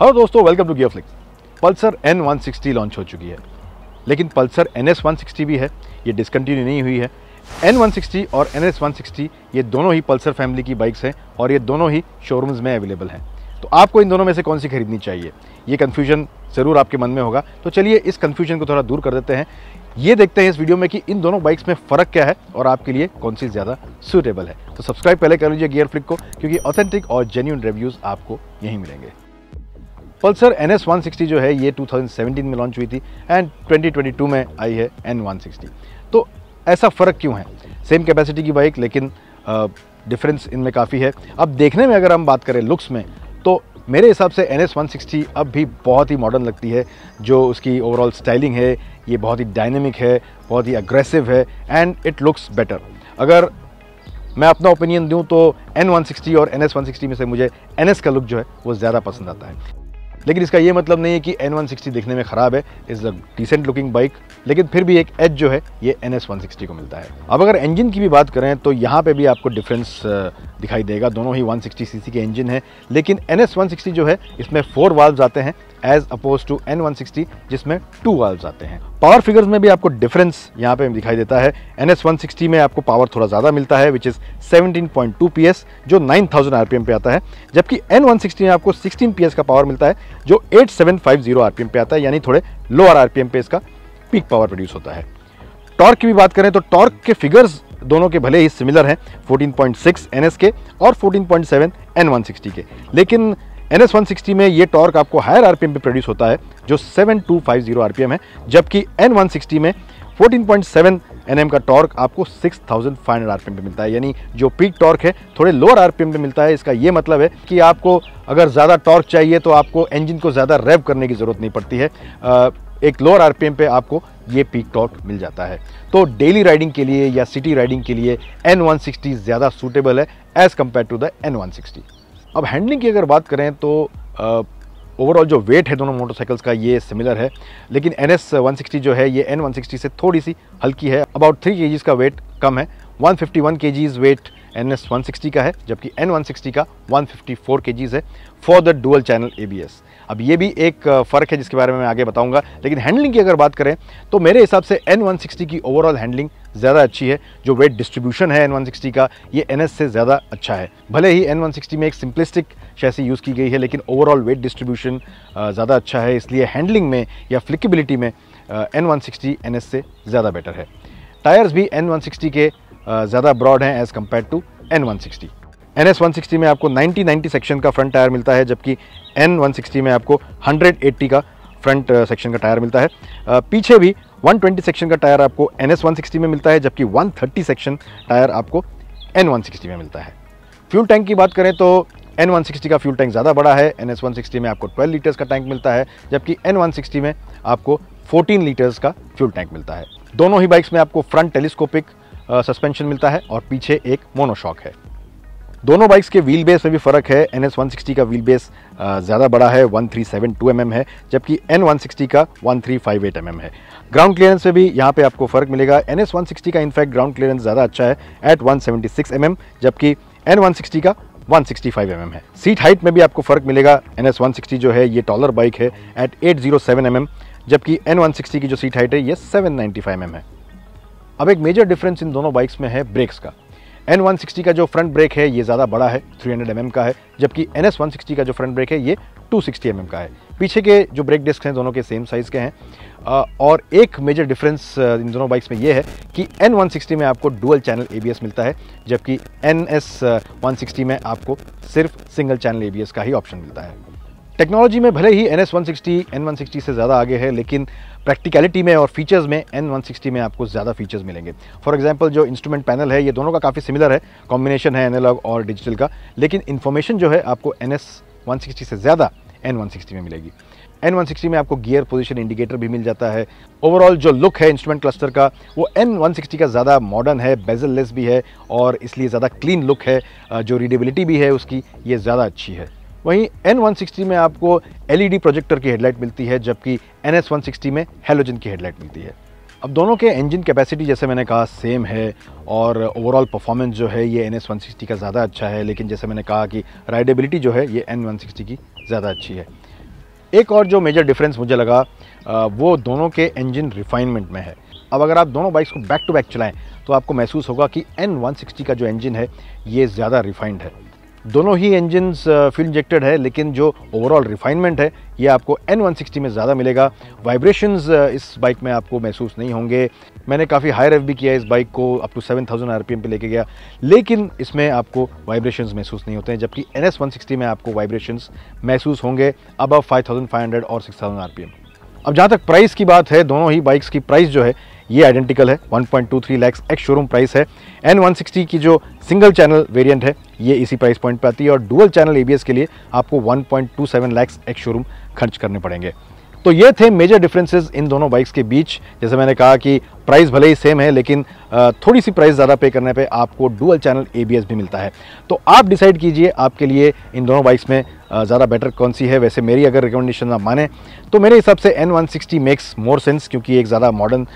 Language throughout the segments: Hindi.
हेलो हाँ दोस्तों welcome to Gearflix Pulsar N one sixty launch हो चुकी है लेकिन Pulsar N S one sixty भी है ये डिसकन्टिन्यू नहीं हुई है एन वन सिक्सटी और एन एस वन सिक्सटी ये दोनों ही पल्सर फैमिली की बाइक्स हैं और ये दोनों ही शोरूम्स में अवेलेबल हैं तो आपको इन दोनों में से कौन सी खरीदनी चाहिए ये कन्फ्यूजन ज़रूर आपके मन में होगा तो चलिए इस कन्फ्यूजन को थोड़ा दूर कर देते हैं ये देखते हैं इस वीडियो में कि इन दोनों बाइक्स में फ़र्क क्या है और आपके लिए कौन सी ज़्यादा सूटेबल है तो सब्सक्राइब पहले कर लीजिए गियर फ्लिक को क्योंकि ऑथेंटिक और जेन्यून रिव्यूज़ आपको यहीं मिलेंगे Pulsar N S one sixty जो है ये 2017 में लॉन्च हुई थी एंड 2022 में आई है एन वन सिक्सटी तो ऐसा फ़र्क क्यों है सेम कैपेसिटी की बाइक लेकिन डिफरेंस इनमें काफ़ी है अब देखने में अगर हम बात करें लुक्स में तो मेरे हिसाब से एन एस वन सिक्सटी अब भी बहुत ही मॉडर्न लगती है जो उसकी ओवरऑल स्टाइलिंग है ये बहुत ही डायनेमिक है बहुत ही अग्रेसिव है एंड इट लुक्स बेटर अगर मैं अपना ओपिनियन दूं तो N160 और NS160 में से मुझे NS का लुक जो है वो ज़्यादा पसंद आता है लेकिन इसका ये मतलब नहीं है कि एन वन सिक्सटी देखने में ख़राब है is a decent looking bike लेकिन फिर भी एक एच जो है ये एन एस वन सिक्सटी को मिलता है अब अगर इंजन की भी बात करें तो यहाँ पे भी आपको डिफरेंस दिखाई देगा दोनों ही वन सिक्सटी सी के इंजन है लेकिन एन एस वन सिक्सटी जो है इसमें फोर वाल्व आते हैं as opposed to N one sixty जिसमें टू वाल्व आते हैं पावर फिगर्स में भी आपको डिफरेंस यहाँ पे दिखाई देता है एन एस वन सिक्सटी में आपको पावर थोड़ा ज़्यादा मिलता है which is seventeen point two P S जो nine thousand R P M पे आता है जबकि एन वन सिक्सटी में आपको सिक्सटीन पी एस का पावर मिलता है जो eight seven five zero R P M पे आता है यानी थोड़े लोअर आर पी एम पे इसका पीक पावर प्रोड्यूस होता है टॉर्क की भी बात करें तो टॉर्क के फिगर्स दोनों के भले ही सिमिलर हैं 14.6 एन के और 14.7 एन के लेकिन एन एस वन सिक्सटी में ये टॉर्क आपको हायर आर पी एम पर प्रोड्यूस होता है जो seven two five zero R P M है जबकि एन वन सिक्सटी में fourteen point seven N M का टॉर्क आपको six thousand five hundred R P M पर मिलता है यानी जो पीक टॉर्क है थोड़े लोअर आर पी एम पर मिलता है इसका ये मतलब है कि आपको अगर ज़्यादा टॉर्क चाहिए तो आपको इंजन को ज़्यादा रैप करने की ज़रूरत नहीं पड़ती है एक लोअर आर पी एम पर आपको ये पीक टॉर्क मिल जाता है तो डेली राइडिंग के लिए या सिटी राइडिंग के लिए एन वन सिक्सटी ज़्यादा सूटेबल है as compared to the N one sixty अब हैंडलिंग की अगर बात करें तो ओवरऑल जो वेट है दोनों मोटरसाइकिल्स का ये सिमिलर है लेकिन एन एस जो है ये एन से थोड़ी सी हल्की है अबाउट थ्री के का वेट कम है 151 फिफ्टी वेट एन एस का है जबकि एन वन का 154 फिफ्टी है for the dual channel A अब ये भी एक फ़र्क है जिसके बारे में मैं आगे बताऊंगा लेकिन हैंडलिंग की अगर बात करें तो मेरे हिसाब से एन की ओवरऑल हैंडलिंग ज़्यादा अच्छी है जो वेट डिस्ट्रीब्यूशन है एन का ये एन से ज़्यादा अच्छा है भले ही एन में एक सिंपलिस्टिक शैसी यूज़ की गई है लेकिन ओवरऑल वेट डिस्ट्रीब्यूशन ज़्यादा अच्छा है इसलिए हैंडलिंग में या फ्लिकबिलिटी में एन वन से ज़्यादा बेटर है टायर्स भी एन के ज़्यादा ब्रॉड हैं as compared to N one N S में आपको 90 90 सेक्शन का फ्रंट टायर मिलता है जबकि एन में आपको 180 का फ्रंट सेक्शन का टायर मिलता है पीछे भी 120 सेक्शन का टायर आपको एन एस में मिलता है जबकि 130 सेक्शन टायर आपको एन में मिलता है फ्यूल टैंक की बात करें तो एन वन सिक्सटी का फ्यूल टैंक ज़्यादा बड़ा है एन एस वन सिक्सटी में आपको ट्वेल्व लीटर्स का टैंक मिलता है जबकि एन वन सिक्सटी में आपको फोर्टीन लीटर्स का फ्यूल टैंक मिलता है दोनों ही बाइक्स में आपको फ्रंट टेलीस्कोपिक सस्पेंशन मिलता है और पीछे एक मोनोशॉक है दोनों बाइक्स के व्हील बेस में भी फ़र्क है एन एस का व्हील बेस ज़्यादा बड़ा है 1372 थ्री mm है जबकि एन का 1358 थ्री mm है ग्राउंड क्लियरेंस में भी यहाँ पे आपको फ़र्क मिलेगा एन एस का इनफैक्ट ग्राउंड क्लियरेंस ज़्यादा अच्छा है एट 176 सेवेंटी mm, जबकि एन का 165 सिक्सटी mm है सीट हाइट में भी आपको फ़र्क मिलेगा एन एस जो है ये टॉलर बाइक है एट एट जीरो mm, जबकि एन की जो सीट हाइट है ये सेवन नाइन्टी mm है अब एक मेजर डिफरेंस इन दोनों बाइक्स में है ब्रेक्स का एन वन का जो फ्रंट ब्रेक है ये ज़्यादा बड़ा है 300 हंड्रेड mm का है जबकि एन एस का जो फ्रंट ब्रेक है ये 260 सिक्सटी mm का है पीछे के जो ब्रेक डिस्क हैं दोनों के सेम साइज़ के हैं और एक मेजर डिफरेंस इन दोनों बाइक्स में ये है कि एन वन में आपको डुअल चैनल ए मिलता है जबकि एन एस में आपको सिर्फ सिंगल चैनल ए का ही ऑप्शन मिलता है टेक्नोलॉजी में भले ही N S one sixty N one sixty से ज़्यादा आगे है लेकिन प्रैक्टिकलिटी में और फीचर्स में एन वन सिक्सटी में आपको ज़्यादा फीचर्स मिलेंगे फॉर एग्जाम्पल जो इंस्ट्रूमेंट पैनल है ये दोनों का काफ़ी सिमिलर है कॉम्बिनेशन है एनालॉग और डिजिटल का लेकिन इन्फॉर्मेशन जो है आपको एन एस वन सिक्सटी से ज़्यादा एन वन सिक्सटी में मिलेगी एन वन सिक्सटी में आपको गियर पोजिशन इंडिकेटर भी मिल जाता है ओवरऑल जो लुक है इंस्ट्रूमेंट क्लस्टर का वो एन वन सिक्सटी का ज़्यादा मॉडर्न है बेजल लेस भी है और इसलिए ज़्यादा क्लीन लुक है जो रीडेबिलिटी भी है उसकी ये ज़्यादा अच्छी है वहीं N160 में आपको डी प्रोजेक्टर e की हेडलाइट मिलती है जबकि NS160 में हेलोजन की हेडलाइट मिलती है अब दोनों के इंजन कैपेसिटी जैसे मैंने कहा सेम है और ओवरऑल परफॉर्मेंस जो है ये एन एस वन सिक्सटी का ज़्यादा अच्छा है लेकिन जैसे मैंने कहा कि राइडेबिलिटी जो है ये एन वन सिक्सटी की ज़्यादा अच्छी है एक और जो मेजर डिफरेंस मुझे लगा वो दोनों के इंजन रिफाइनमेंट में है अब अगर आप दोनों बाइक्स को बैक टू बैक चलाएं तो आपको महसूस होगा कि एन वन सिक्सटी का जो इंजन है ये ज़्यादा रिफाइंड है दोनों ही इंजन फ्यूल इंजेक्टेड है लेकिन जो ओवरऑल रिफाइनमेंट है ये आपको N160 में ज़्यादा मिलेगा वाइब्रेशंस uh, इस बाइक में आपको महसूस नहीं होंगे मैंने काफ़ी हाई रेव भी किया इस बाइक को अप टू 7000 थाउजेंड पे लेके गया लेकिन इसमें आपको वाइब्रेशंस महसूस नहीं होते हैं जबकि एन एस में आपको वाइब्रेशन महसूस होंगे अबव फाइव और सिक्स थाउजेंड अब जहाँ तक प्राइस की बात है दोनों ही बाइक्स की प्राइस जो है ये आइडेंटिकल है 1.23 point lakhs ex showroom price है एन 160 की जो सिंगल चैनल वेरिएंट है ये इसी प्राइस पॉइंट पर आती है और डुअल चैनल एबीएस के लिए आपको 1.27 लैक्स एक्स शोरूम खर्च करने पड़ेंगे तो ये थे मेजर डिफरेंसेस इन दोनों बाइक्स के बीच जैसे मैंने कहा कि प्राइस भले ही सेम है लेकिन थोड़ी सी प्राइस ज़्यादा पे करने पे आपको डुअल चैनल ए भी मिलता है तो आप डिसाइड कीजिए आपके लिए इन दोनों बाइक्स में ज़्यादा बेटर कौन सी है वैसे मेरी अगर रिकमेंडेशन आप माने तो मेरे हिसाब से N one sixty makes more sense क्योंकि एक ज़्यादा मॉडर्न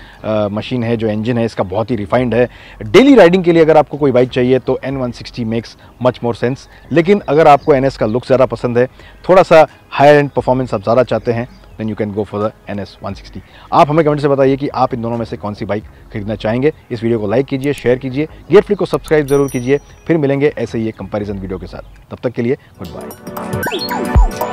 मशीन है जो इंजन है इसका बहुत ही रिफाइंड है डेली राइडिंग के लिए अगर आपको कोई बाइक चाहिए तो N one sixty makes much more sense लेकिन अगर आपको एन एस का लुक ज़्यादा पसंद है थोड़ा सा हायर एंड परफॉर्मेंस आप ज़्यादा चाहते हैं then you can go for the N S one sixty आप हमें कमेंट से बताइए कि आप इन दोनों में से कौन सी बाइक खरीदना चाहेंगे इस वीडियो को लाइक कीजिए शेयर कीजिए गेट फ्री को सब्सक्राइब जरूर कीजिए फिर मिलेंगे ऐसे ही एक कंपेरिजन वीडियो के साथ तब तक के लिए गुड बाय